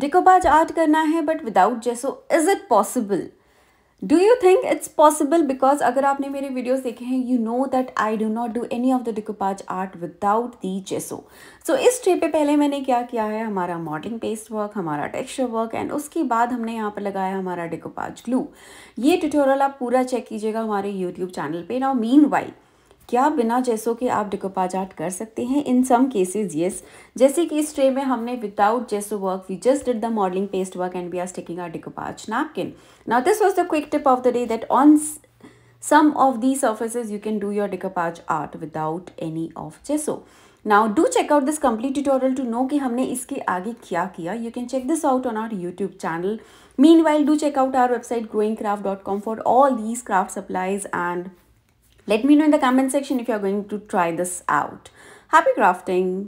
डिकोबाज art करना है but without gesso is it possible do you think it's possible because अगर आपने मेरे वीडियोज़ देखे हैं you know that I do not do any of the decoupage art without the gesso so इस tray पे पहले मैंने क्या किया है हमारा मॉडलिंग पेस्ट वर्क हमारा टेक्सचर वर्क एंड उसके बाद हमने यहाँ पर लगाया हमारा डिकोपाज ग्लू ये ट्यूटोरियल आप पूरा चेक कीजिएगा हमारे यूट्यूब चैनल पर नाउ मीन वाइल क्या बिना जैसो के आप डिकोपाजाट कर सकते हैं इन सम केसेस येस जैसे कि इस ट्रे में हमने without gesso work we just did the modelling paste work and we are sticking our decoupage napkin now this was the quick tip of the day that on some of the surfaces you can do your decoupage art without any of gesso now do check out this complete tutorial to know कि हमने इसके आगे क्या किया you can check this out on our YouTube channel mean while do check out our website growing craft dot com for all these craft supplies and Let me know in the comment section if you are going to try this out. Happy crafting!